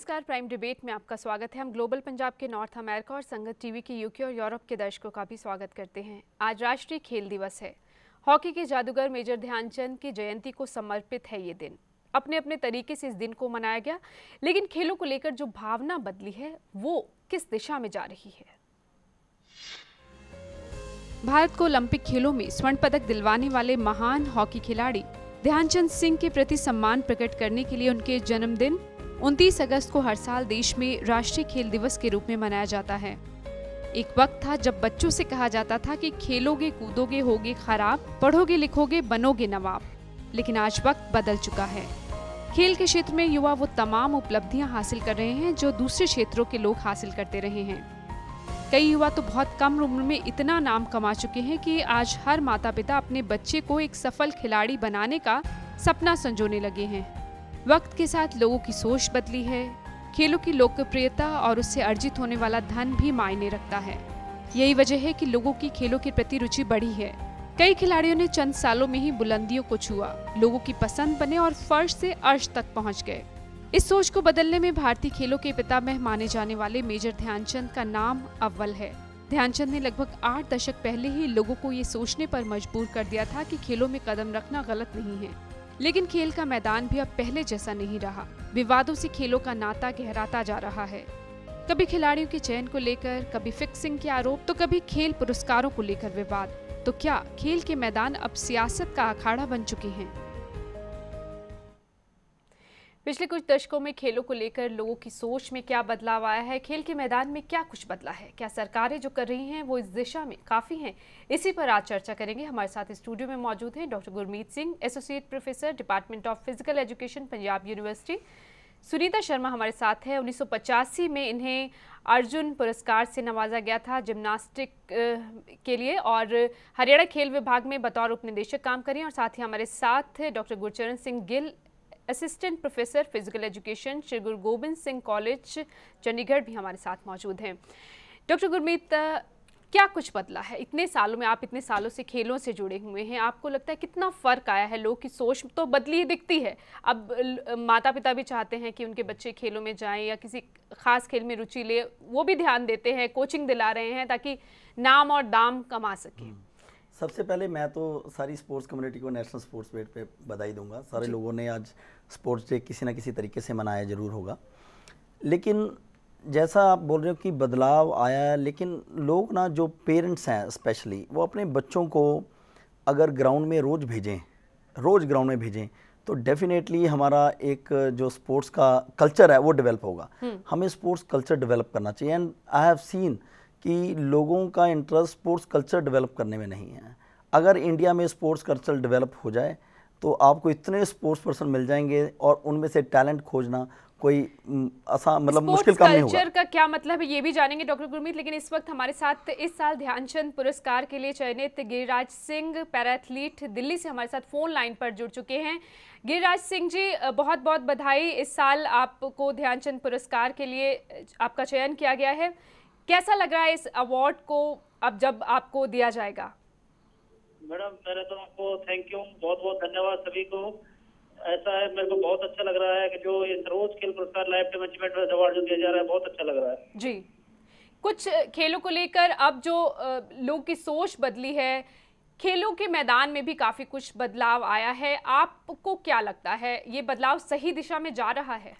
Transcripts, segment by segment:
नमस्कार prime debate में आपका स्वागत है हम ग्लोबल पंजाब के नॉर्थ अमेरिका और संगत टीवी के यूके और यूरोप के दर्शकों का भी स्वागत करते हैं आज राष्ट्रीय खेल दिवस है हॉकी के जादूगर मेजर ध्यानचंद की जयंती को समर्पित है ये दिन अपने अपने तरीके से इस दिन को मनाया गया लेकिन खेलों को लेकर जो भावना बदली है वो किस दिशा में जा रही है भारत को ओलंपिक खेलों में स्वर्ण पदक दिलवाने वाले महान हॉकी खिलाड़ी ध्यानचंद सिंह के प्रति सम्मान प्रकट करने के लिए उनके जन्मदिन उनतीस अगस्त को हर साल देश में राष्ट्रीय खेल दिवस के रूप में मनाया जाता है एक वक्त था जब बच्चों से कहा जाता था कि खेलोगे कूदोगे होगे खराब पढ़ोगे लिखोगे बनोगे नवाब लेकिन आज वक्त बदल चुका है खेल के क्षेत्र में युवा वो तमाम उपलब्धियां हासिल कर रहे हैं जो दूसरे क्षेत्रों के लोग हासिल करते रहे हैं कई युवा तो बहुत कम उम्र में इतना नाम कमा चुके हैं कि आज हर माता पिता अपने बच्चे को एक सफल खिलाड़ी बनाने का सपना संजोने लगे हैं वक्त के साथ लोगों की सोच बदली है खेलों की लोकप्रियता और उससे अर्जित होने वाला धन भी मायने रखता है यही वजह है कि लोगों की खेलों के प्रति रुचि बढ़ी है कई खिलाड़ियों ने चंद सालों में ही बुलंदियों को छुआ लोगों की पसंद बने और फर्श से अर्श तक पहुंच गए इस सोच को बदलने में भारतीय खेलों के पिता में माने जाने वाले मेजर ध्यानचंद का नाम अव्वल है ध्यानचंद ने लगभग आठ दशक पहले ही लोगों को ये सोचने पर मजबूर कर दिया था कि खेलों में कदम रखना गलत नहीं है लेकिन खेल का मैदान भी अब पहले जैसा नहीं रहा विवादों से खेलों का नाता गहराता जा रहा है कभी खिलाड़ियों के चयन को लेकर कभी फिक्सिंग के आरोप तो कभी खेल पुरस्कारों को लेकर विवाद तो क्या खेल के मैदान अब सियासत का अखाड़ा बन चुके हैं पिछले कुछ दशकों में खेलों को लेकर लोगों की सोच में क्या बदलाव आया है खेल के मैदान में क्या कुछ बदला है क्या सरकारें जो कर रही हैं वो इस दिशा में काफ़ी हैं इसी पर आज चर्चा करेंगे हमारे साथ स्टूडियो में मौजूद हैं doctor Gurmeet Singh associate professor department of physical education Punjab university Sunita Sharma हमारे साथ है उन्नीस में इन्हें अर्जुन पुरस्कार से नवाजा गया था जिम्नास्टिक के लिए और हरियाणा खेल विभाग में बतौर उप निदेशक काम करें और साथ ही हमारे साथ doctor Gurcharan Singh Gill assistant professor physical education Shri Guru Gobind Singh college Chandigarh भी हमारे साथ मौजूद हैं डॉक्टर गुरमीत क्या कुछ बदला है इतने सालों में आप इतने सालों से खेलों से जुड़े हुए हैं आपको लगता है कितना फ़र्क आया है लोग की सोच तो बदली दिखती है अब माता पिता भी चाहते हैं कि उनके बच्चे खेलों में जाएं या किसी खास खेल में रुचि ले वो भी ध्यान देते हैं कोचिंग दिला रहे हैं ताकि नाम और दाम कमा सकें हम्म। सबसे पहले मैं तो सारी स्पोर्ट्स कम्युनिटी को नेशनल स्पोर्ट्स वेट पे बधाई दूंगा सारे लोगों ने आज स्पोर्ट्स डे किसी ना किसी तरीके से मनाया ज़रूर होगा लेकिन जैसा आप बोल रहे हो कि बदलाव आया है लेकिन लोग ना जो पेरेंट्स हैं स्पेशली वो अपने बच्चों को अगर ग्राउंड में रोज़ भेजें रोज़ ग्राउंड में भेजें तो डेफ़िनेटली हमारा एक जो स्पोर्ट्स का कल्चर है वो डेवलप होगा हम्म। हमें स्पोर्ट्स कल्चर डेवलप करना चाहिए एंड आई हैव सीन कि लोगों का इंटरेस्ट स्पोर्ट्स कल्चर डेवलप करने में नहीं है अगर इंडिया में स्पोर्ट्स कल्चर डेवलप हो जाए तो आपको इतने स्पोर्ट्स पर्सन मिल जाएंगे और उनमें से टैलेंट खोजना कोई हम्म, आसान मतलब मुश्किल काम नहीं होगा कल्चर का क्या मतलब है ये भी जानेंगे डॉक्टर गुरमीत लेकिन इस वक्त हमारे साथ इस साल ध्यानचंद पुरस्कार के लिए चयनित गिरिराज सिंह पैराथलीट दिल्ली से हमारे साथ फोन लाइन पर जुड़ चुके हैं गिरिराज सिंह जी बहुत बहुत बधाई इस साल आपको ध्यानचंद पुरस्कार के लिए आपका चयन किया गया है कैसा लग रहा है इस अवार्ड को अब जब आपको दिया जाएगा मैडम मेरे तो आपको थैंक यू बहुत बहुत धन्यवाद सभी को ऐसा है मेरे को बहुत अच्छा लग रहा है कि जो ये सरोज खेल पुरस्कार लाइफ टाइम अचीवमेंट अवार्ड जो दिया जा रहा है बहुत अच्छा लग रहा है जी कुछ खेलों को लेकर अब जो लोग की सोच बदली है खेलों के मैदान में भी काफ़ी कुछ बदलाव आया है आपको क्या लगता है ये बदलाव सही दिशा में जा रहा है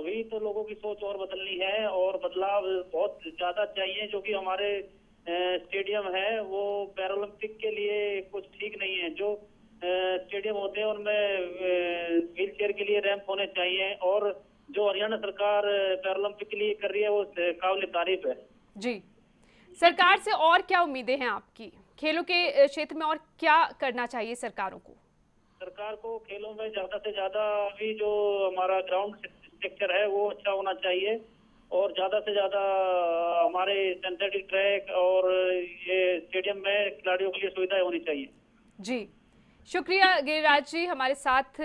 अभी तो लोगों की सोच और बदलनी है और बदलाव बहुत ज़्यादा चाहिए जो कि हमारे स्टेडियम है वो पैरालंपिक के लिए कुछ ठीक नहीं है जो स्टेडियम होते हैं उनमें व्हील चेयर के लिए रैंप होने चाहिए और जो हरियाणा सरकार पैरालंपिक के लिए कर रही है वो काबिल तारीफ है जी सरकार से और क्या उम्मीदें हैं आपकी खेलों के क्षेत्र में और क्या करना चाहिए सरकारों को सरकार को खेलों में ज्यादा से ज्यादा अभी जो हमारा ग्राउंड स्ट्रक्चर है वो अच्छा होना चाहिए और ज्यादा से ज्यादा हमारे सिंथेटिक ट्रैक और ये स्टेडियम में खिलाड़ियों के लिए सुविधाएं होनी चाहिए जी शुक्रिया गिरिराज जी हमारे साथ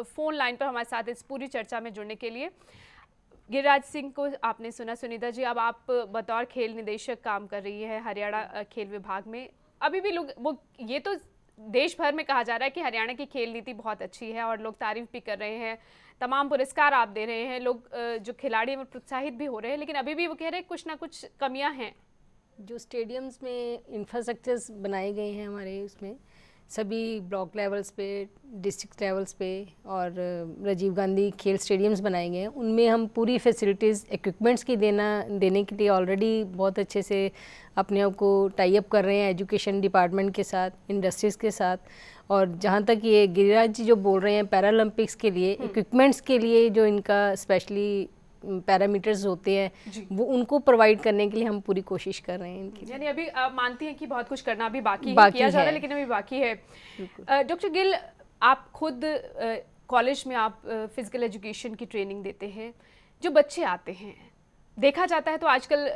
फोन लाइन पर हमारे साथ इस पूरी चर्चा में जुड़ने के लिए गिरिराज सिंह को आपने सुना सुनीता जी अब आप बतौर खेल निदेशक काम कर रही है हरियाणा खेल विभाग में अभी भी लोग वो ये तो देश भर में कहा जा रहा है कि हरियाणा की खेल नीति बहुत अच्छी है और लोग तारीफ भी कर रहे हैं तमाम पुरस्कार आप दे रहे हैं लोग जो खिलाड़ी हैं प्रोत्साहित भी हो रहे हैं लेकिन अभी भी वो कह रहे हैं कुछ ना कुछ कमियां हैं जो स्टेडियम्स में इंफ्रास्ट्रक्चर्स बनाए गए हैं हमारे उसमें सभी ब्लॉक लेवल्स पे डिस्ट्रिक्ट लेवल्स पे और राजीव गांधी खेल स्टेडियम्स बनाए गए हैं उनमें हम पूरी फैसिलिटीज़ इक्विपमेंट्स की देना देने के लिए ऑलरेडी बहुत अच्छे से अपने आप को टाई अप कर रहे हैं एजुकेशन डिपार्टमेंट के साथ इंडस्ट्रीज़ के साथ और जहाँ तक ये गिरिराज जी जो बोल रहे हैं पैरालंपिक्स के लिए इक्विपमेंट्स हम्म। के लिए जो इनका स्पेशली पैरामीटर्स होते हैं वो उनको प्रोवाइड करने के लिए हम पूरी कोशिश कर रहे हैं इनकी यानी अभी आप मानती हैं कि बहुत कुछ करना अभी बाकी, बाकी किया जा रहा है लेकिन अभी बाकी है डॉक्टर गिल आप खुद कॉलेज में आप फिजिकल एजुकेशन की ट्रेनिंग देते हैं जो बच्चे आते हैं देखा जाता है तो आजकल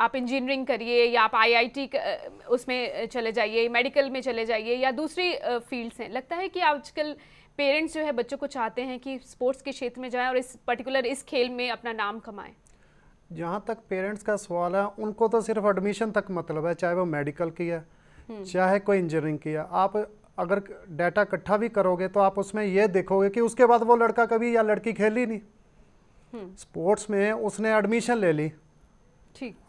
आप इंजीनियरिंग करिए या आप आईआईटी उसमें चले जाइए मेडिकल में चले जाइए या दूसरी फील्ड्स हैं लगता है कि आजकल पेरेंट्स जो है बच्चों को चाहते हैं कि स्पोर्ट्स के क्षेत्र में जाएं और इस पर्टिकुलर इस खेल में अपना नाम कमाएं जहाँ तक पेरेंट्स का सवाल है उनको तो सिर्फ एडमिशन तक मतलब है चाहे वो मेडिकल की है हम्म। चाहे कोई इंजीनियरिंग की है आप अगर डाटा इकट्ठा भी करोगे तो आप उसमें यह देखोगे कि उसके बाद वो लड़का कभी या लड़की खेली नहीं हम्म। स्पोर्ट्स में उसने एडमिशन ले ली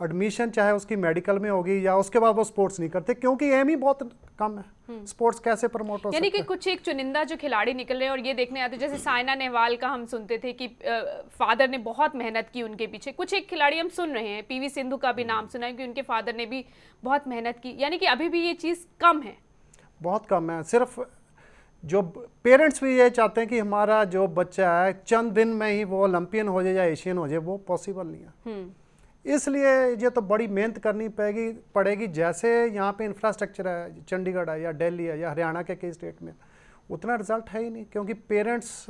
एडमिशन चाहे उसकी मेडिकल में होगी या उसके बाद वो स्पोर्ट्स नहीं करते क्योंकि एम ही बहुत कम है स्पोर्ट्स हम्म। कैसे प्रमोट हो यानी कि कुछ एक चुनिंदा जो खिलाड़ी निकल रहे हैं और ये देखने आते जैसे साइना नेहवाल का हम सुनते थे कि फादर ने बहुत मेहनत की उनके पीछे कुछ एक खिलाड़ी हम सुन रहे हैं पीवी सिंधु का भी नाम हम्म। सुना है कि उनके फादर ने भी बहुत मेहनत की यानी कि अभी भी ये चीज़ कम है बहुत कम है सिर्फ जो पेरेंट्स भी ये चाहते हैं कि हमारा जो बच्चा है चंद दिन में ही वो ओलंपियन हो जाए या एशियन हो जाए वो पॉसिबल नहीं है हम्म। इसलिए ये तो बड़ी मेहनत करनी पड़ेगी पड़ेगी जैसे यहाँ पे इंफ्रास्ट्रक्चर है चंडीगढ़ है या दिल्ली है या हरियाणा के कई स्टेट में उतना रिजल्ट है ही नहीं क्योंकि पेरेंट्स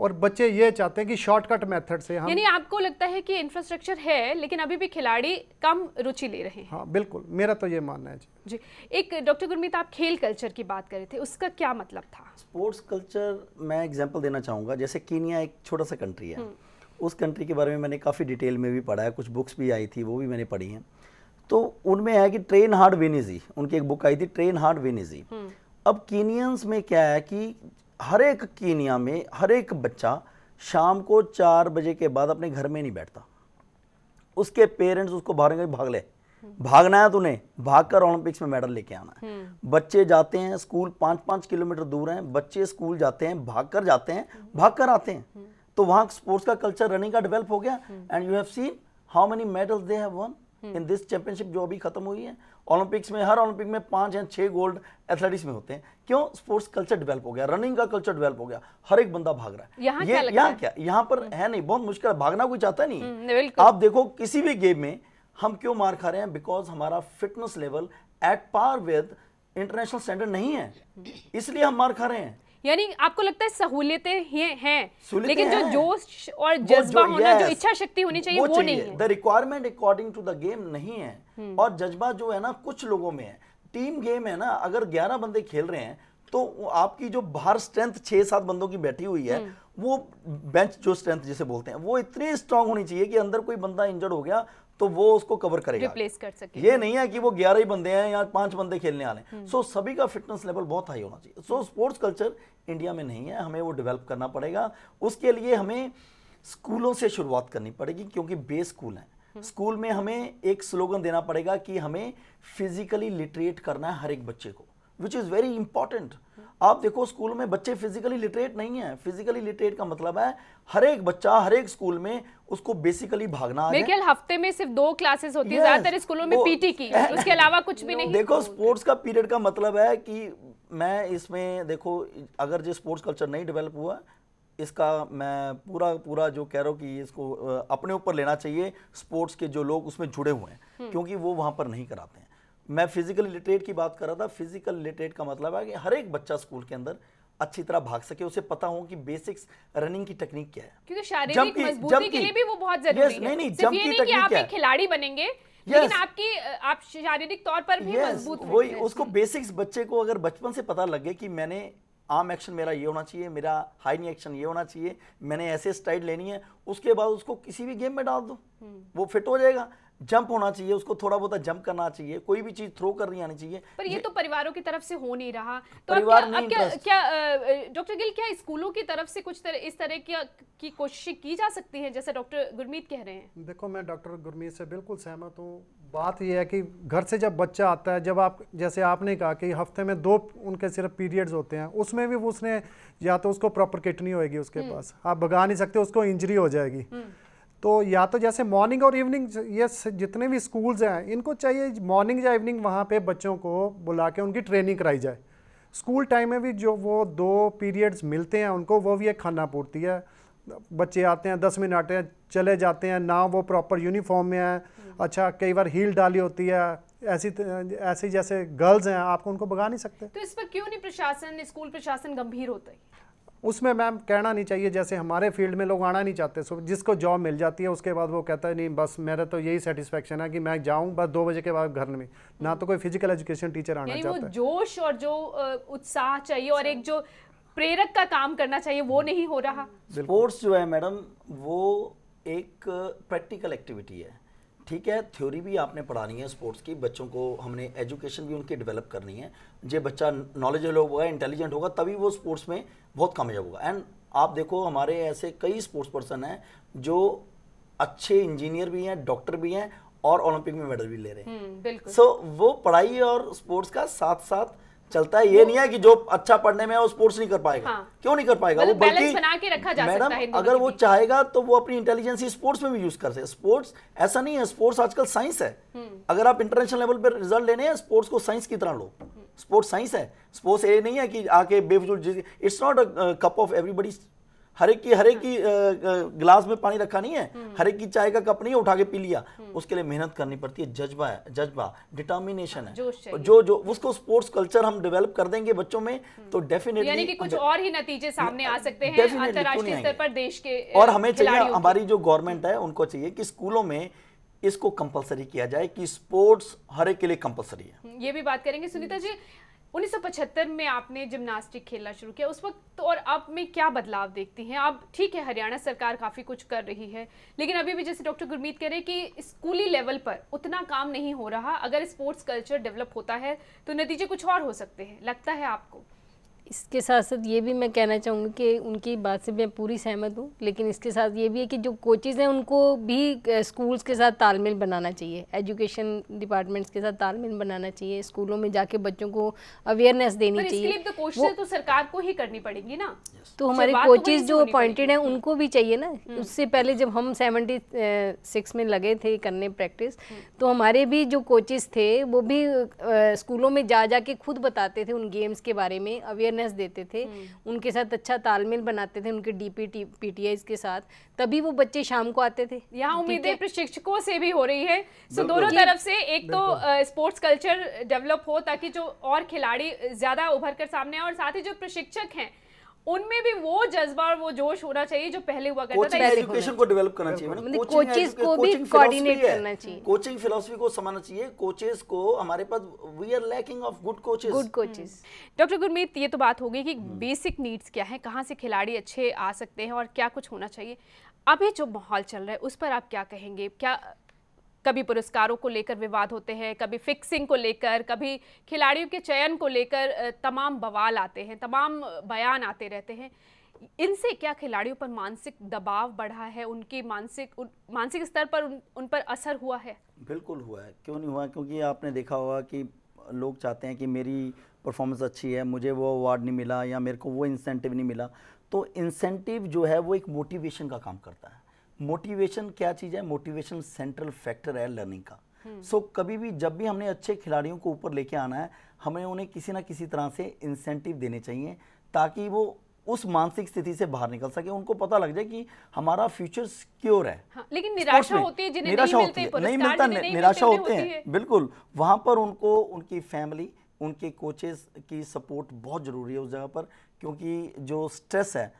और बच्चे ये चाहते हैं कि शॉर्टकट मेथड से हम यानी आपको लगता है कि इंफ्रास्ट्रक्चर है लेकिन अभी भी खिलाड़ी कम रुचि ले रहे हैं हाँ बिल्कुल मेरा तो ये मानना है जी जी एक डॉक्टर गुरमीत आप खेल कल्चर की बात कर रहे थे उसका क्या मतलब था स्पोर्ट्स कल्चर मैं एग्जाम्पल देना चाहूँगा जैसे कीनिया एक छोटा सा कंट्री है हम्म। उस कंट्री के बारे में मैंने काफ़ी डिटेल में भी पढ़ा है कुछ बुक्स भी आई थी वो भी मैंने पढ़ी हैं तो उनमें है कि ट्रेन हार्ड विन इजी उनकी एक बुक आई थी ट्रेन हार्ड विन इजी अब कीनियंस में क्या है कि हर एक कीनिया में हर एक बच्चा शाम को चार बजे के बाद अपने घर में नहीं बैठता उसके पेरेंट्स उसको बाहर भाग ले हम्म। भागना है तूने भाग कर ओलंपिक्स में मेडल लेके आना है हम्म। बच्चे जाते हैं स्कूल पांच पांच किलोमीटर दूर हैं बच्चे स्कूल जाते हैं भाग कर जाते हैं हम्म। भाग कर आते हैं तो वहां स्पोर्ट्स का कल्चर रनिंग का डेवलप हो गया and you have seen how many medals they have won in this championship जो अभी खत्म हुई है ओलंपिक्स में हर ओलंपिक में पांच या छह गोल्ड एथलेटिक्स में होते हैं क्यों स्पोर्ट्स कल्चर डेवलप हो गया रनिंग का कल्चर डेवलप हो गया हर एक बंदा भाग रहा है यहाँ ये क्या है? क्या यहां पर है नहीं बहुत मुश्किल है भागना कोई चाहता नहीं हम्म, आप देखो किसी भी गेम में हम क्यों मार खा रहे हैं बिकॉज हमारा fitness level at par with international standard नहीं है इसलिए हम मार खा रहे हैं यानी आपको लगता है सहूलियतें हैं है। लेकिन है। जो जोश और जज्बा जो, होना जो इच्छा शक्ति होनी चाहिए वो, चाहिए, वो नहीं है the requirement according to the game नहीं है हम्म। और जज्बा जो है ना कुछ लोगों में है टीम गेम है ना अगर 11 बंदे खेल रहे हैं तो आपकी जो बाहर स्ट्रेंथ छह सात बंदों की बैठी हुई है हम्म। वो बेंच जो स्ट्रेंथ जिसे बोलते हैं वो इतनी स्ट्रांग होनी चाहिए कि अंदर कोई बंदा इंजर्ड हो गया तो वो उसको कवर करेगा रिप्लेस कर सके ये नहीं है कि वो ग्यारह ही बंदे हैं या पांच बंदे खेलने आने हैं सो हम्म। so, सभी का फिटनेस लेवल बहुत हाई होना चाहिए सो स्पोर्ट्स कल्चर इंडिया में नहीं है हमें वो डेवलप करना पड़ेगा उसके लिए हमें स्कूलों से शुरुआत करनी पड़ेगी क्योंकि बेस स्कूल है स्कूल हम्म। में हमें एक स्लोगन देना पड़ेगा कि हमें फिजिकली लिटरेट करना है हर एक बच्चे को विच इज़ वेरी इंपॉर्टेंट आप देखो स्कूल में बच्चे फिजिकली लिटरेट नहीं है फिजिकली लिटरेट का मतलब है हर एक बच्चा हर एक स्कूल में उसको बेसिकली भागना मेरे हफ्ते में सिर्फ दो क्लासेस होती है ज्यादातर स्कूलों में पीटी की उसके अलावा कुछ भी नहीं देखो स्पोर्ट्स का पीरियड का मतलब है कि मैं इसमें देखो अगर जो स्पोर्ट्स कल्चर नहीं डेवलप हुआ इसका मैं पूरा पूरा जो कह रहा हूँ कि इसको अपने ऊपर लेना चाहिए स्पोर्ट्स के जो लोग उसमें जुड़े हुए हैं हम्म। क्योंकि वो वहाँ पर नहीं कराते हैं मैं फिजिकल लिटरेट की बात कर रहा था फिजिकल लिटरेट का मतलब है कि हर एक बच्चा स्कूल के अंदर अच्छी तरह भाग सके उसे पता हो कि बेसिक्स रनिंग की टेक्निक क्या है क्योंकि शारीरिक मजबूती के लिए भी वो बहुत जरूरी yes, है नहीं, नहीं, जंप की टेक्निक आप एक खिलाड़ी बनेंगे yes, लेकिन आपकी आप शारीरिक तौर पर भी yes, मजबूत वही उसको बेसिक्स बच्चे को अगर बचपन से पता लगे कि मैंने आम एक्शन मेरा ये होना चाहिए मेरा हाई नी एक्शन ये होना चाहिए मैंने ऐसे स्ट्राइड लेनी है उसके बाद उसको किसी भी गेम में डाल दो हम्म। वो फिट हो जाएगा जंप होना चाहिए उसको थोड़ा बहुत जंप करना चाहिए कोई भी चीज थ्रो करनी आनी चाहिए पर ये, ये तो परिवारों की तरफ से हो नहीं रहा तो क्या, अब क्या क्या डॉक्टर गिल क्या स्कूलों की तरफ से कुछ तर, इस तरह की, की कोशिश की जा सकती है जैसे डॉक्टर गुरमीत कह रहे हैं देखो मैं डॉक्टर गुरमीत से बिल्कुल सहमत हूँ बात यह है कि घर से जब बच्चा आता है जब आप जैसे आपने कहा कि हफ्ते में दो उनके सिर्फ पीरियड्स होते हैं उसमें भी उसने या तो उसको प्रॉपर किट नहीं होएगी उसके हम्म। पास आप भगा नहीं सकते उसको इंजरी हो जाएगी हम्म। तो या तो जैसे मॉर्निंग और इवनिंग ये जितने भी स्कूल्स हैं इनको चाहिए मॉर्निंग या इवनिंग वहाँ पे बच्चों को बुला के उनकी ट्रेनिंग कराई जाए स्कूल टाइम में भी जो वो दो पीरियड्स मिलते हैं उनको वो भी एक खाना पूर्ति है बच्चे आते हैं दस मिनट आते हैं चले जाते हैं ना वो प्रॉपर यूनिफॉर्म में है अच्छा कई बार हील डाली होती है ऐसी ऐसी जैसे गर्ल्स हैं आपको उनको भगा नहीं सकते तो इस पर क्यों नहीं प्रशासन स्कूल प्रशासन गंभीर होता है उसमें मैम कहना नहीं चाहिए जैसे हमारे फील्ड में लोग आना नहीं चाहते सो जिसको जॉब मिल जाती है उसके बाद वो कहता है नहीं बस मेरा तो यही सेटिस्फेक्शन है कि मैं जाऊं बस दो बजे के बाद घर में ना तो कोई फिजिकल एजुकेशन टीचर आना चाहता है जोश और जो उत्साह चाहिए और एक जो प्रेरक का काम करना चाहिए वो नहीं हो रहा स्पोर्ट्स जो है मैडम वो एक प्रैक्टिकल एक्टिविटी है ठीक है थ्योरी भी आपने पढ़ानी है स्पोर्ट्स की बच्चों को हमने एजुकेशन भी उनकी डेवलप करनी है जो बच्चा नॉलेजेबल होगा इंटेलिजेंट होगा तभी वो स्पोर्ट्स में बहुत कामयाब होगा एंड आप देखो हमारे ऐसे कई स्पोर्ट्स पर्सन हैं जो अच्छे इंजीनियर भी हैं डॉक्टर भी हैं और ओलंपिक में मेडल भी ले रहे हैं सो हम्म, so, वो पढ़ाई और स्पोर्ट्स का साथ साथ चलता है ये नहीं है कि जो अच्छा पढ़ने में है वो स्पोर्ट्स नहीं कर पाएगा हाँ। क्यों नहीं कर पाएगा मतलब वो बल्कि मैडम अगर वो चाहेगा तो वो अपनी इंटेलिजेंसी स्पोर्ट्स में भी यूज कर सकते स्पोर्ट्स ऐसा नहीं है स्पोर्ट्स आजकल साइंस है हम्म। अगर आप इंटरनेशनल लेवल पर रिजल्ट लेने हैं स्पोर्ट्स को साइंस की तरह लो स्पोर्ट्स हम्म। साइंस है स्पोर्ट्स ये नहीं है कि आके बेफजूल it's not a cup of everybody हर एक की हर एक की गिलास में पानी रखा नहीं है हम्म। हर एक की चाय का कप नहीं उठा के पी लिया हम्म। उसके लिए मेहनत करनी पड़ती है जज्बा है जज्बा डिटर्मिनेशन है जो जो उसको स्पोर्ट्स कल्चर हम डेवलप कर देंगे बच्चों में हम्म। तो डेफिनेटली यानी कि कुछ और ही नतीजे सामने आ सकते हैं अंतरराष्ट्रीय स्तर पर देश के और हमें चाहिए हमारी जो गवर्नमेंट है उनको चाहिए कि स्कूलों में इसको कंपलसरी किया जाए कि स्पोर्ट्स हर एक के लिए कंपलसरी है ये भी बात करेंगे सुनीता जी 1975 में आपने जिम्नास्टिक खेलना शुरू किया उस वक्त और अब में क्या बदलाव देखती हैं आप ठीक है हरियाणा सरकार काफ़ी कुछ कर रही है लेकिन अभी भी जैसे डॉक्टर गुरमीत कह रहे हैं कि स्कूली लेवल पर उतना काम नहीं हो रहा अगर स्पोर्ट्स कल्चर डेवलप होता है तो नतीजे कुछ और हो सकते हैं लगता है आपको इसके साथ साथ ये भी मैं कहना चाहूँगी कि उनकी बात से मैं पूरी सहमत हूँ लेकिन इसके साथ ये भी है कि जो कोचेज़ हैं उनको भी स्कूल्स के साथ तालमेल बनाना चाहिए एजुकेशन डिपार्टमेंट्स के साथ तालमेल बनाना चाहिए स्कूलों में जाके बच्चों को अवेयरनेस देनी चाहिए तो कोशिश तो सरकार को ही करनी पड़ेगी ना तो हमारे कोचेज़ तो जो अपॉइंटेड हैं उनको भी चाहिए ना हम्म। उससे पहले जब हम सेवेंटी सिक्स में लगे थे करने प्रैक्टिस हम्म। तो हमारे भी जो कोचेज़ थे वो भी स्कूलों में जा जा के खुद बताते थे उन गेम्स के बारे में अवेयर अवेयरनेस देते थे हम्म। उनके साथ अच्छा तालमेल बनाते थे उनके डीपी टी के साथ तभी वो बच्चे शाम को आते थे यहाँ उम्मीदें प्रशिक्षकों से भी हो रही है सो दोनों तरफ से एक तो स्पोर्ट्स कल्चर डेवलप हो ताकि जो और खिलाड़ी ज़्यादा उभर कर सामने और साथ ही जो प्रशिक्षक हैं उनमें भी वो जज्बा और वो जोश होना चाहिए जो पहले हुआ करता था एजुकेशन को डेवलप करना चाहिए मतलब कोचेस को भी कोऑर्डिनेट करना चाहिए कोचिंग फिलॉसफी को समझना चाहिए कोचेस को हमारे पास we are lacking of good coaches good coaches doctor Gurmeet ये तो बात हो गई कि बेसिक हम्म। नीड्स क्या है कहाँ से खिलाड़ी अच्छे आ सकते हैं और क्या कुछ होना चाहिए अभी जो माहौल चल रहा है उस पर आप क्या कहेंगे क्या कभी पुरस्कारों को लेकर विवाद होते हैं कभी फिक्सिंग को लेकर कभी खिलाड़ियों के चयन को लेकर तमाम बवाल आते हैं तमाम बयान आते रहते हैं इनसे क्या खिलाड़ियों पर मानसिक दबाव बढ़ा है उनकी मानसिक उन, मानसिक स्तर पर उन, उन पर असर हुआ है बिल्कुल हुआ है क्यों नहीं हुआ क्योंकि आपने देखा होगा कि लोग चाहते हैं कि मेरी परफॉर्मेंस अच्छी है मुझे वो अवार्ड नहीं मिला या मेरे को वो इंसेंटिव नहीं मिला तो इंसेंटिव जो है वो एक मोटिवेशन का काम करता है मोटिवेशन क्या चीज़ है मोटिवेशन सेंट्रल फैक्टर है लर्निंग का सो हम्म। so, कभी भी जब भी हमने अच्छे खिलाड़ियों को ऊपर लेके आना है हमें उन्हें किसी ना किसी तरह से इंसेंटिव देने चाहिए ताकि वो उस मानसिक स्थिति से बाहर निकल सके उनको पता लग जाए कि हमारा फ्यूचर सिक्योर है हाँ, लेकिन निराशा होती है जिन्हें निराशा होती है नहीं मिलता निराशा होते हैं बिल्कुल वहां पर उनको उनकी फैमिली उनके कोचेस की सपोर्ट बहुत ज़रूरी है उस जगह पर क्योंकि जो स्ट्रेस है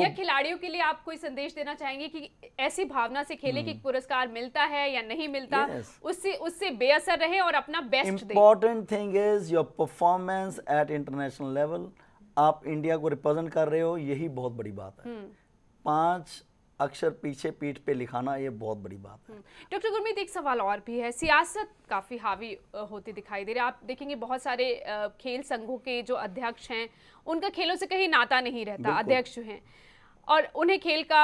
या खिलाड़ियों के लिए आप कोई संदेश देना चाहेंगे कि ऐसी भावना से खेले कि हम्म। पुरस्कार मिलता है या नहीं मिलता yes. उससे उससे बेअसर रहे और अपना best important thing is your performance at international level आप इंडिया को रिप्रेजेंट कर रहे हो यही बहुत बड़ी बात है हम्म। पांच अक्षर पीछे पीठ पे लिखाना ये बहुत बड़ी बात है हम्म। डॉक्टर गुरमीत एक सवाल और भी है सियासत काफ़ी हावी होती दिखाई दे रही है आप देखेंगे बहुत सारे खेल संघों के जो अध्यक्ष हैं उनका खेलों से कहीं नाता नहीं रहता अध्यक्ष हैं और उन्हें खेल का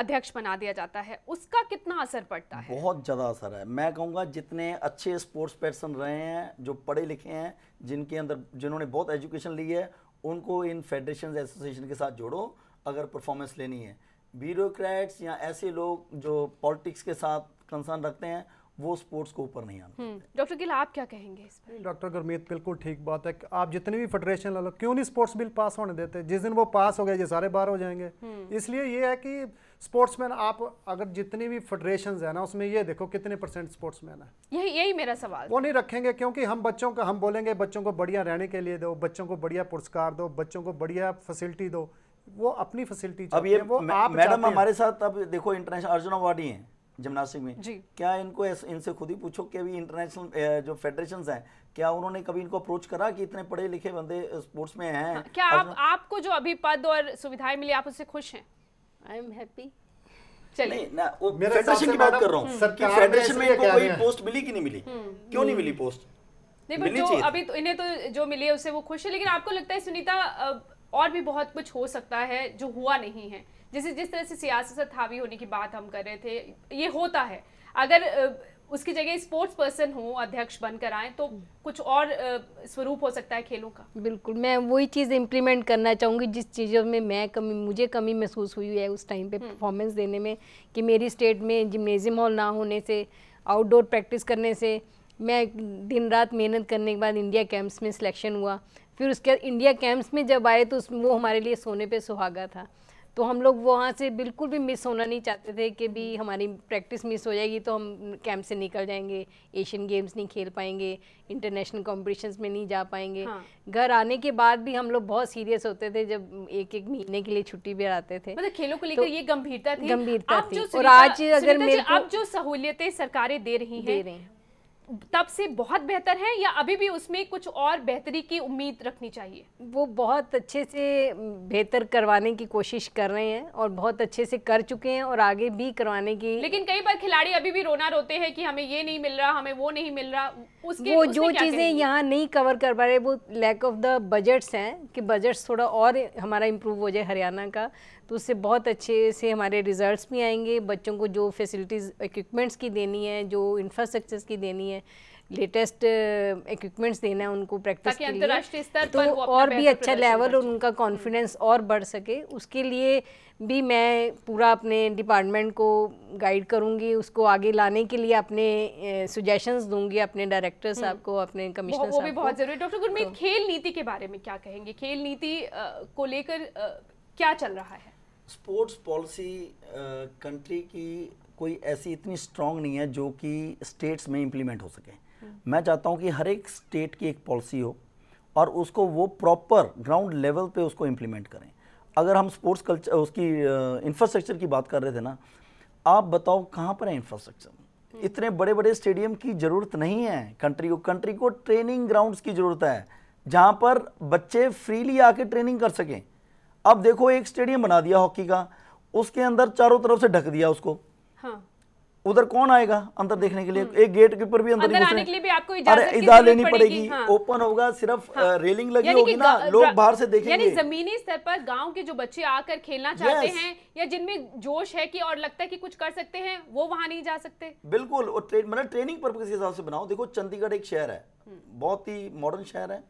अध्यक्ष बना दिया जाता है उसका कितना असर पड़ता है बहुत ज़्यादा असर है मैं कहूँगा जितने अच्छे स्पोर्ट्स पर्सन रहे हैं जो पढ़े लिखे हैं जिनके अंदर जिन्होंने बहुत एजुकेशन ली है उनको इन फेडरेशन एसोसिएशन के साथ जोड़ो अगर परफॉर्मेंस लेनी है ब्यूरोक्रेट्स या ऐसे लोग जो पॉलिटिक्स के साथ कंसर्न रखते हैं वो स्पोर्ट्स को ऊपर नहीं आना डॉक्टर हम्म, गिल आप क्या कहेंगे इस पर डॉक्टर गुरमीत बिल्कुल ठीक बात है आप जितने भी फेडरेशन ला लो क्यों नहीं स्पोर्ट्स बिल पास होने देते जिस दिन वो पास हो गए ये सारे बाहर हो जाएंगे हम्म। इसलिए ये है कि स्पोर्ट्समैन आप अगर जितनी भी फेडरेशन है ना उसमें ये देखो कितने परसेंट मैन है यही यही मेरा सवाल वो नहीं रखेंगे क्योंकि हम बच्चों का हम बोलेंगे बच्चों को बढ़िया रहने के लिए दो बच्चों को बढ़िया पुरस्कार दो बच्चों को बढ़िया फैसिलिटी दो वो अपनी फैसिलिटी अब ये वो आप मैडम हमारे साथ अब देखो इंटरनेशनल अर्जुन अवार्डी हैं जिमनास्टिक में जी क्या इनको इनसे खुद ही पूछो कि अभी इंटरनेशनल जो फेडरेशन हैं क्या उन्होंने कभी इनको अप्रोच करा कि इतने पढ़े लिखे बंदे स्पोर्ट्स में हैं हाँ, क्या आप आपको जो अभी पद और सुविधाएं मिली आप उससे खुश हैं आई एम हैप्पी चलिए ना वो फेडरेशन की बात कर रहा हूँ कि फेडरेशन में इनको कोई पोस्ट मिली कि नहीं मिली हम्म। क्यों नहीं मिली पोस्ट नहीं पर जो अभी तो इन्हें तो जो मिली है उससे वो खुश है लेकिन आपको लगता है सुनीता और भी बहुत कुछ हो सकता है जो हुआ नहीं है जैसे जिस तरह से सियासत से हावी होने की बात हम कर रहे थे ये होता है अगर उसकी जगह स्पोर्ट्स पर्सन हो अध्यक्ष बनकर आए तो कुछ और स्वरूप हो सकता है खेलों का बिल्कुल मैं वही चीज़ इम्प्लीमेंट करना चाहूँगी जिस चीज़ों में मैं कमी मुझे कमी महसूस हुई है उस टाइम पे परफॉर्मेंस हम्म। देने में कि मेरी स्टेट में जिमनेजियम हॉल ना होने से आउटडोर प्रैक्टिस करने से मैं दिन रात मेहनत करने के बाद इंडिया कैंप्स में सिलेक्शन हुआ फिर उसके बाद इंडिया कैंप्स में जब आए तो वो हमारे लिए सोने पे सुहागा था तो हम लोग वहाँ से बिल्कुल भी मिस होना नहीं चाहते थे कि भी हमारी प्रैक्टिस मिस हो जाएगी तो हम कैंप से निकल जाएंगे एशियन गेम्स नहीं खेल पाएंगे इंटरनेशनल कॉम्पिटिशन्स में नहीं जा पाएंगे हाँ। घर आने के बाद भी हम लोग बहुत सीरियस होते थे जब एक एक महीने के लिए छुट्टी भी आते थे मतलब खेलों को तो लेकर तो ये गंभीरता थी गंभीरता थी और आज अगर मेरे आप जो सहूलियतें सरकारें दे रही हैं तब से बहुत बेहतर है या अभी भी उसमें कुछ और बेहतरी की उम्मीद रखनी चाहिए वो बहुत अच्छे से बेहतर करवाने की कोशिश कर रहे हैं और बहुत अच्छे से कर चुके हैं और आगे भी करवाने की लेकिन कई बार खिलाड़ी अभी भी रोना रोते हैं कि हमें ये नहीं मिल रहा हमें वो नहीं मिल रहा उसके वो जो चीज़ें यहाँ नहीं कवर कर पा रहे वो लैक ऑफ द बजट्स हैं कि बजट्स थोड़ा और हमारा इम्प्रूव हो जाए हरियाणा का तो उससे बहुत अच्छे से हमारे रिज़ल्ट भी आएंगे बच्चों को जो फैसिलिटीज़ इक्विपमेंट्स की देनी है जो इंफ्रास्ट्रक्चर्स की देनी है लेटेस्ट इक्विपमेंट्स uh, देना है उनको प्रैक्टिस के लिए स्तर तो पर वो और भी अच्छा लेवल उनका कॉन्फिडेंस हम्म। और बढ़ सके उसके लिए भी मैं पूरा अपने डिपार्टमेंट को गाइड करूंगी उसको आगे लाने के लिए अपने सुजेशंस uh, दूंगी अपने डायरेक्टर हम्म। साहब को अपने कमिश्नर साहब को भी बहुत जरूरी डॉक्टर गुरमीत तो खेल नीति के बारे में क्या कहेंगे खेल नीति uh, को लेकर क्या चल रहा है स्पोर्ट्स पॉलिसी कंट्री की कोई ऐसी इतनी स्ट्रांग नहीं है जो कि स्टेट्स में इम्प्लीमेंट हो सके हम्म। मैं चाहता हूँ कि हर एक स्टेट की एक पॉलिसी हो और उसको वो प्रॉपर ग्राउंड लेवल पे उसको इम्प्लीमेंट करें अगर हम स्पोर्ट्स कल्चर उसकी इंफ्रास्ट्रक्चर की बात कर रहे थे ना आप बताओ कहाँ पर है इंफ्रास्ट्रक्चर हम्म। इतने बड़े बड़े स्टेडियम की ज़रूरत नहीं है कंट्री को कंट्री को ट्रेनिंग ग्राउंड्स की ज़रूरत है जहाँ पर बच्चे फ्रीली आके ट्रेनिंग कर सकें अब देखो एक स्टेडियम बना दिया हॉकी का उसके अंदर चारों तरफ से ढक दिया उसको हाँ। उधर कौन आएगा अंदर देखने के लिए हम्म। एक गेट के ऊपर भी अंदर, अंदर आने के लिए भी आपको अरे इजाजत लेनी पड़ेगी हाँ। ओपन होगा सिर्फ हाँ। रेलिंग लगी होगी ना लोग बाहर से देखेंगे यानी जमीनी स्तर पर गांव के जो बच्चे आकर खेलना चाहते हैं या जिनमें जोश है कि और लगता है कि कुछ कर सकते हैं वो वहां नहीं जा सकते बिल्कुल और मतलब ट्रेनिंग पर्पज के हिसाब से बनाओ देखो चंडीगढ़ एक शहर है हम्म। बहुत ही मॉडर्न शहर है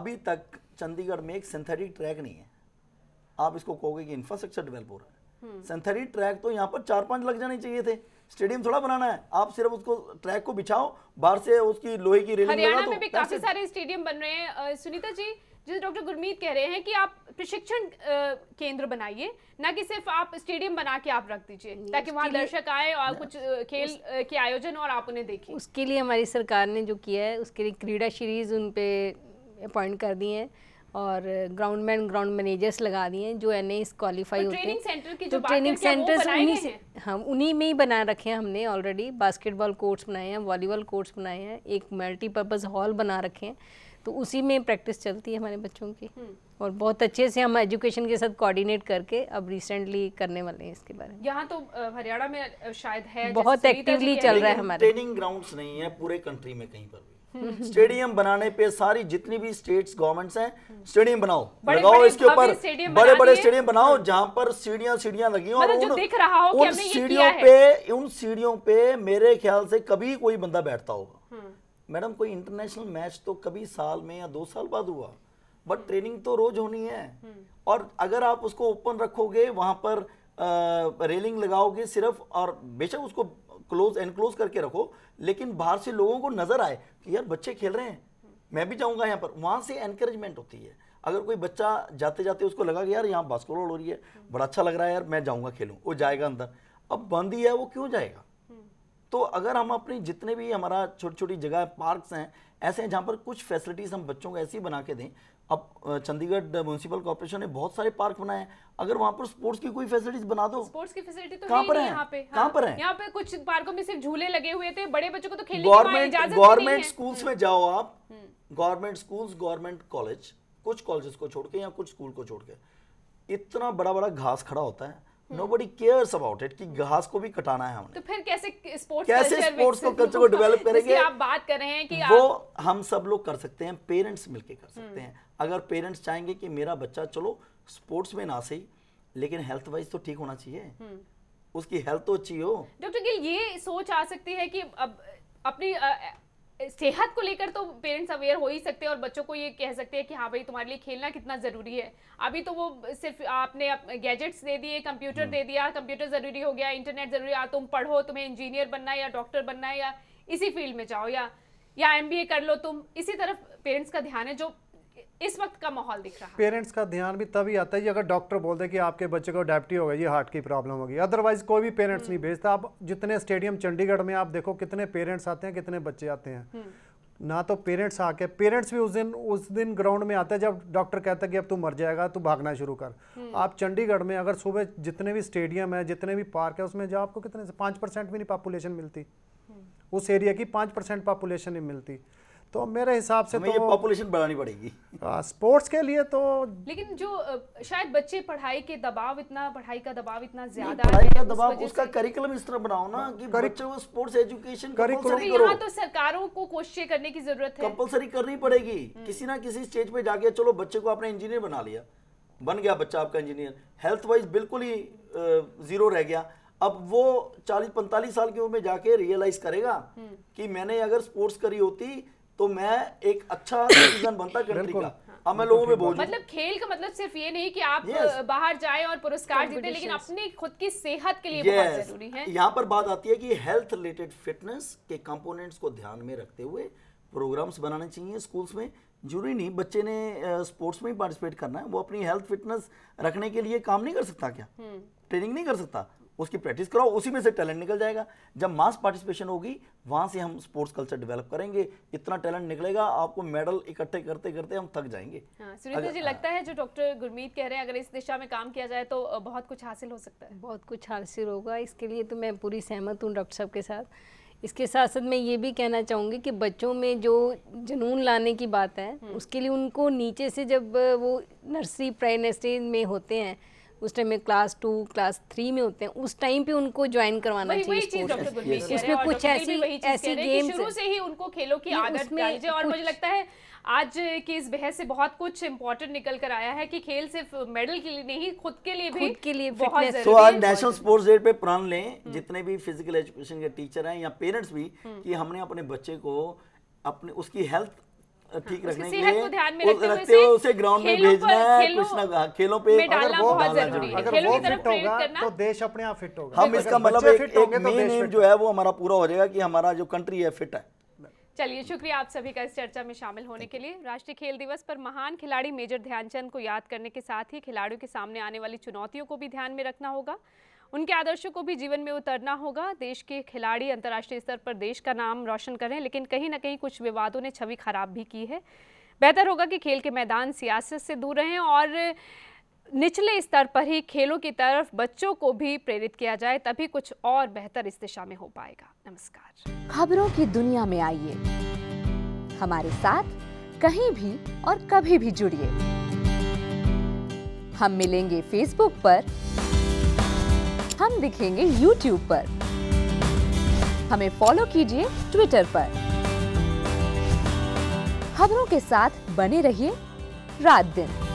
अभी तक चंडीगढ़ में एक सिंथेटिक ट्रैक नहीं है आप इसको कहोगे कि इंफ्रास्ट्रक्चर डेवलप हो रहा है सेंथरी हम्म। ट्रैक तो यहाँ पर चार पांच लग जाने चाहिए थे स्टेडियम थोड़ा बनाना है आप सिर्फ उसको ट्रैक को बिछाओ बाहर से उसकी लोहे की रेलिंग लगा दो काफी सारे स्टेडियम बन रहे हैं सुनीता जी जिस डॉक्टर गुरमीत कह रहे हैं कि आप प्रशिक्षण केंद्र बनाइए ना कि सिर्फ आप स्टेडियम बना के आप रख दीजिए ताकि वहाँ दर्शक आए और कुछ खेल के आयोजन और आप उन्हें देखें उसके लिए हमारी सरकार ने जो किया है उसके लिए क्रीड़ा सीरीज उन पे अपॉइंट कर दी है और ग्राउंड मैन ग्राउंड मैनेजर्स लगा दिए हैं जो एन एस क्वालिफाई होते हैं तो ट्रेनिंग सेंटर्स उन्हीं से हम उन्हीं में ही बना रखे हैं हमने ऑलरेडी बास्केटबॉल कोर्ट्स बनाए हैं वॉलीबॉल कोर्ट्स बनाए हैं एक मल्टीपर्पज़ हॉल बना रखे हैं तो उसी में प्रैक्टिस चलती है हमारे बच्चों की हम्म। और बहुत अच्छे से हम एजुकेशन के साथ कोऑर्डिनेट करके अब रिसेंटली करने वाले हैं इसके बारे में यहाँ तो हरियाणा में शायद है बहुत एक्टिवली चल रहा है हमारे ट्रेनिंग ग्राउंड्स नहीं है पूरे कंट्री में कहीं पर स्टेडियम बनाने पे सारी जितनी भी स्टेट्स गवर्नमेंट्स हैं स्टेडियम बनाओ बड़े, लगाओ इसके ऊपर बड़े बड़े स्टेडियम बनाओ हाँ। जहां पर सीढ़ियां सीढ़ियां लगी हो मतलब दिख रहा हो उन सीढ़ियों पे उन सीढ़ियों पे मेरे ख्याल से कभी कोई बंदा बैठता होगा हम्म। मैडम कोई इंटरनेशनल मैच तो कभी साल में या दो साल बाद हुआ बट ट्रेनिंग हम्म। तो रोज होनी है हम्म। और अगर आप उसको ओपन रखोगे वहां पर रेलिंग लगाओगे सिर्फ और बेशक उसको क्लोज एनक्लोज करके रखो लेकिन बाहर से लोगों को नजर आए कि यार बच्चे खेल रहे हैं मैं भी जाऊंगा यहाँ पर वहाँ से एनकरेजमेंट होती है अगर कोई बच्चा जाते जाते उसको लगा कि यार यहाँ बास्केटबॉल हो रही है बड़ा अच्छा लग रहा है यार मैं जाऊँगा खेलूँ वो जाएगा अंदर अब बंद ही है वो क्यों जाएगा तो अगर हम अपनी जितने भी हमारा छोटी छोटी जगह पार्क्स हैं ऐसे हैं जहाँ पर कुछ फैसिलिटीज़ हम बच्चों को ऐसी बना के दें अब चंडीगढ़ म्यूनसिपल कॉर्पोरेशन ने बहुत सारे पार्क बनाए हैं अगर वहाँ पर स्पोर्ट्स की कोई फैसिलिटीज बना दो स्पोर्ट्स की फैसिलिटी तो कहाँ पर है यहाँ पे कहाँ हाँ, पर है यहाँ पे कुछ पार्कों में सिर्फ झूले लगे हुए थे बड़े बच्चों को तो खेलने गवर्नमेंट गवर्नमेंट स्कूल में जाओ आप हम्म। गवर्नमेंट स्कूल गवर्नमेंट कॉलेज कुछ कॉलेज को छोड़ के या कुछ स्कूल को छोड़ के इतना बड़ा बड़ा घास खड़ा होता है नोबडी केयर्स अबाउट इट कि घास को भी कटाना है हमने तो फिर कैसे स्पोर्ट्स कैसे स्पोर्ट्स को कल्चर को डेवलप करेंगे आप बात कर रहे हैं कि वो हम सब लोग कर सकते हैं पेरेंट्स मिलके कर hmm. सकते हैं अगर पेरेंट्स चाहेंगे कि मेरा बच्चा चलो स्पोर्ट्स में ना सही लेकिन हेल्थ वाइज तो ठीक होना चाहिए hmm. उसकी हेल्थ तो अच्छी हो डॉक्टर गिल ये सोच आ सकती है कि अब अपनी सेहत को लेकर तो पेरेंट्स अवेयर हो ही सकते हैं और बच्चों को ये कह सकते हैं कि हाँ भाई तुम्हारे लिए खेलना कितना ज़रूरी है अभी तो वो सिर्फ आपने आप गैजेट्स दे दिए कंप्यूटर हम्म। दे दिया कंप्यूटर ज़रूरी हो गया इंटरनेट ज़रूरी आ तुम पढ़ो तुम्हें इंजीनियर बनना है या डॉक्टर बनना है या इसी फील्ड में जाओ या या एम कर लो तुम इसी तरफ पेरेंट्स का ध्यान है जो इस वक्त का माहौल दिख रहा है पेरेंट्स का ध्यान भी तभी आता है अगर डॉक्टर बोल दे कि आपके बच्चे को डायबिटी हो गई हार्ट की प्रॉब्लम होगी अदरवाइज कोई भी पेरेंट्स हम्म। नहीं भेजता आप जितने स्टेडियम चंडीगढ़ में आप देखो कितने पेरेंट्स आते हैं कितने बच्चे आते हैं हम्म। ना तो पेरेंट्स आके पेरेंट्स भी उस दिन उस दिन ग्राउंड में आते हैं जब डॉक्टर कहता है कि अब तू मर जाएगा तू भागना शुरू कर हम्म। आप चंडीगढ़ में अगर सुबह जितने भी स्टेडियम है जितने भी पार्क है उसमें जाओ आपको कितने से पाँच परसेंट भी नहीं पॉपुलेशन मिलती उस एरिया की पाँच परसेंट पॉपुलेशन नहीं मिलती तो मेरे हिसाब से तो पॉपुलेशन बढ़ानी पड़ेगी स्पोर्ट्स हाँ, के लिए तो लेकिन जो शायद बच्चे पढ़ाई के दबाव इतना पढ़ाई का दबाव इतना ज्यादा पढ़ाई का दबाव उस उसका करिकुलम इस तरह बनाओ ना हाँ, कि बच्चे वो स्पोर्ट्स एजुकेशन करिकुलम यहाँ तो सरकारों को कोशिश करने की जरूरत है कंपलसरी करनी पड़ेगी हम्म। किसी ना किसी स्टेज पे जाके चलो बच्चे को आपने इंजीनियर बना लिया बन गया बच्चा आपका इंजीनियर हेल्थ वाइज बिल्कुल ही जीरो रह गया अब वो चालीस पैंतालीस साल की उम्र में जाके रियलाइज करेगा हम्म। कि मैंने अगर स्पोर्ट्स करी होती तो मैं एक अच्छा सिटीजन बनता कंट्री का हाँ। अब मैं लोगों में बोझ मतलब खेल का मतलब सिर्फ ये नहीं कि आप yes. बाहर जाएं और पुरस्कार जीते लेकिन अपने खुद की सेहत के लिए yes. बहुत जरूरी है यहाँ पर बात आती है कि हेल्थ रिलेटेड फिटनेस के कंपोनेंट्स को ध्यान में रखते हुए प्रोग्राम्स बनाने चाहिए स्कूल्स में जरूरी नहीं बच्चे ने स्पोर्ट्स में ही पार्टिसिपेट करना है वो अपनी हेल्थ फिटनेस रखने के लिए काम नहीं कर सकता क्या ट्रेनिंग हम्म। नहीं कर सकता उसकी प्रैक्टिस कराओ उसी में से टैलेंट निकल जाएगा जब मास पार्टिसिपेशन होगी वहाँ से हम स्पोर्ट्स कल्चर डेवलप करेंगे इतना टैलेंट निकलेगा आपको मेडल इकट्ठे करते करते हम थक जाएंगे हाँ, अगर, जी हाँ। लगता है जो डॉक्टर गुरमीत कह रहे हैं अगर इस दिशा में काम किया जाए तो बहुत कुछ हासिल हो सकता है बहुत कुछ हासिल होगा इसके लिए तो मैं पूरी सहमत हूँ डॉक्टर साहब के साथ इसके साथ साथ मैं ये भी कहना चाहूँगी कि बच्चों में जो जुनून लाने की बात है हम्म। उसके लिए उनको नीचे से जब वो नर्सरी प्राइमरी में होते हैं उस टाइम में क्लास टू क्लास थ्री में होते हैं उस टाइम पे उनको ज्वाइन करवाना वही, चाहिए वही उसमें कुछ ऐसी ऐसी गेम्स शुरू से ही उनको खेलों की आदत में और मुझे लगता है आज की इस बहस से बहुत कुछ इम्पोर्टेंट निकल कर आया है कि खेल सिर्फ मेडल के लिए नहीं खुद के लिए भी के लिए बहुत जरूरी तो आज नेशनल स्पोर्ट्स डे पे प्राण लें जितने भी फिजिकल एजुकेशन के टीचर हैं या पेरेंट्स भी हम्म। कि हमने अपने बच्चे को अपने उसकी हेल्थ ठीक हाँ, रखने के लिए को ध्यान में रखते हुए उसे ग्राउंड में भेजना है कुछ ना खेलों पे अगर वो अगर वो फिट होगा तो देश अपने आप फिट होगा हम इसका मतलब एक मेन एम तो जो है वो हमारा पूरा हो जाएगा कि हमारा जो कंट्री है फिट है चलिए शुक्रिया आप सभी का इस चर्चा में शामिल होने के लिए राष्ट्रीय खेल दिवस पर महान खिलाड़ी मेजर ध्यानचंद को याद करने के साथ ही खिलाड़ियों के सामने आने वाली चुनौतियों को भी ध्यान में रखना होगा उनके आदर्शों को भी जीवन में उतरना होगा देश के खिलाड़ी अंतर्राष्ट्रीय स्तर पर देश का नाम रोशन करें लेकिन कहीं ना कहीं कुछ विवादों ने छवि खराब भी की है बेहतर होगा कि खेल के मैदान सियासत से दूर रहें और निचले स्तर पर ही खेलों की तरफ बच्चों को भी प्रेरित किया जाए तभी कुछ और बेहतर इस दिशा में हो पाएगा नमस्कार खबरों की दुनिया में आइए हमारे साथ कहीं भी और कभी भी जुड़िए हम मिलेंगे फेसबुक पर हम दिखेंगे यूट्यूब पर हमें फॉलो कीजिए ट्विटर पर खबरों के साथ बने रहिए रात दिन